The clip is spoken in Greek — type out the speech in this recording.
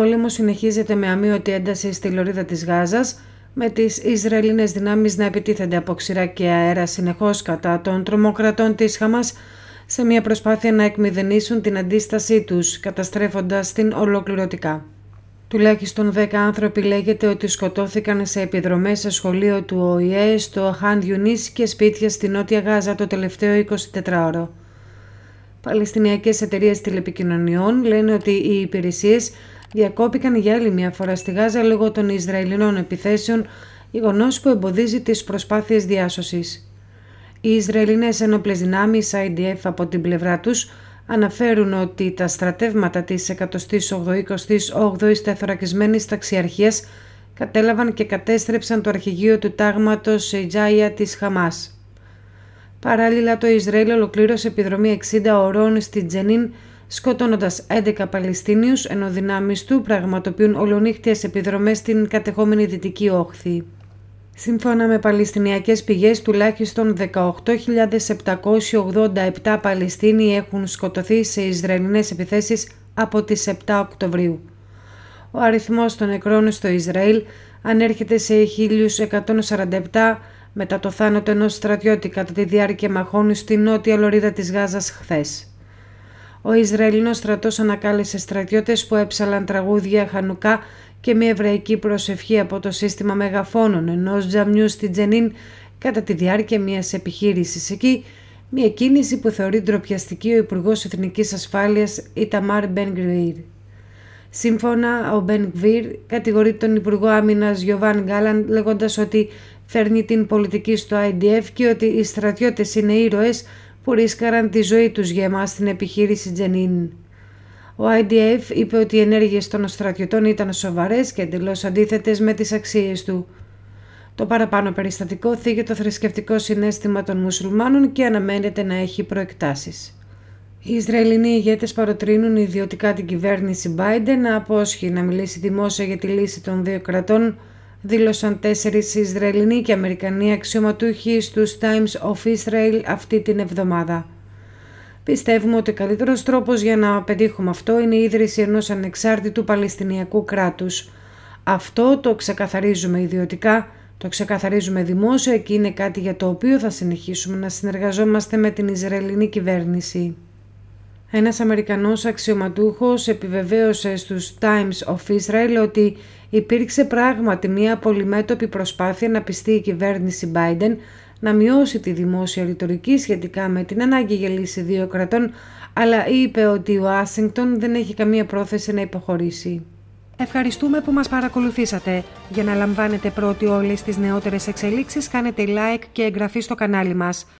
πόλεμος συνεχίζεται με αμύωτη ένταση στη λωρίδα της Γάζας, με τις Ισραηλινές δυνάμεις να επιτίθενται από ξηρά και αέρα συνεχώς κατά των τρομοκρατών της Χαμάς σε μια προσπάθεια να εκμηδενήσουν την αντίστασή τους, καταστρέφοντας την ολοκληρωτικά. Τουλάχιστον 10 άνθρωποι λέγεται ότι σκοτώθηκαν σε επιδρομές σε σχολείο του ΟΗΕ, στο Χαν Γιουνίς και σπίτια στη Νότια Γάζα το τελευταίο 24ωρο. Παλαιστινιακές εταιρείες τηλεπικοινωνιών λένε ότι οι υπηρεσίες διακόπηκαν για άλλη μια φορά στη Γάζα λόγω των Ισραηλινών επιθέσεων, γεγονός που εμποδίζει τις προσπάθειες διάσωσης. Οι Ισραηλινές ενόπλες δυνάμεις IDF από την πλευρά τους αναφέρουν ότι τα στρατεύματα της 188ης τεθωρακισμένης ταξιαρχίας κατέλαβαν και κατέστρεψαν το αρχηγείο του τάγματος Ιτζάια της Χαμάς. Παράλληλα, το Ισραήλ ολοκλήρωσε επιδρομή 60 ωρών στη Τζενίν, σκοτώνοντας 11 Παλαιστίνιους, ενώ δυνάμεις του πραγματοποιούν ολονύχτιες επιδρομές στην κατεχόμενη δυτική όχθη. Σύμφωνα με παλαιστινιακές πηγές, τουλάχιστον 18.787 Παλαιστίνοι έχουν σκοτωθεί σε Ισραηλινές επιθέσεις από τις 7 Οκτωβρίου. Ο αριθμός των νεκρών στο Ισραήλ ανέρχεται σε 1.147 μετά το θάνατο ενός στρατιώτη κατά τη διάρκεια μαχών στη νότια λωρίδα της Γάζας χθες. Ο Ισραηλινός στρατός ανακάλεσε στρατιώτες που έψαλαν τραγούδια χανουκά και μια εβραϊκή προσευχή από το σύστημα μεγαφώνων ενός τζαμιού στην Τζενίν κατά τη διάρκεια μιας επιχείρησης εκεί, μια κίνηση που θεωρεί ντροπιαστική ο Υπουργός Εθνικής Ασφάλειας Ιταμάρ Μπεν Γκβίρ. Σύμφωνα, ο Μπεν Γκβίρ κατηγορεί τον Υπουργό Άμυνας Γιωβάν Γκάλαντ λέγοντας ότι φέρνει την πολιτική στο IDF και ότι οι στρατιώτες είναι ήρωες που ρίσκαραν τη ζωή τους για εμάς στην επιχείρηση Τζενίν. Ο IDF είπε ότι οι ενέργειες των στρατιωτών ήταν σοβαρές και εντελώς αντίθετες με τις αξίες του. Το παραπάνω περιστατικό θίγει το θρησκευτικό συνέστημα των μουσουλμάνων και αναμένεται να έχει προεκτάσεις. Οι Ισραηλινοί ηγέτες παροτρύνουν ιδιωτικά την κυβέρνηση Biden να απόσχει να μιλήσει δημόσια για τη λύση των δύο κρατών δήλωσαν τέσσερις Ισραηλινοί και Αμερικανοί αξιωματούχοι στους Times of Israel αυτή την εβδομάδα. Πιστεύουμε ότι ο καλύτερος τρόπος για να πετύχουμε αυτό είναι η ίδρυση ενός ανεξάρτητου Παλαιστινιακού κράτους. Αυτό το ξεκαθαρίζουμε ιδιωτικά, το ξεκαθαρίζουμε δημόσια και είναι κάτι για το οποίο θα συνεχίσουμε να συνεργαζόμαστε με την Ισραηλινή κυβέρνηση. Ένας Αμερικανός αξιωματούχος επιβεβαίωσε στους Times of Israel ότι υπήρξε πράγματι μια πολυμέτωπη προσπάθεια να πιστεί η κυβέρνηση Biden να μειώσει τη δημόσια ρητορική σχετικά με την ανάγκη για λύση δύο κρατών, αλλά είπε ότι η Ουάσιγκτον δεν έχει καμία πρόθεση να υποχωρήσει. Ευχαριστούμε που μας παρακολουθήσατε. Για να λαμβάνετε πρώτοι όλες τις νεότερες εξελίξεις κάνετε like και εγγραφή στο κανάλι μας.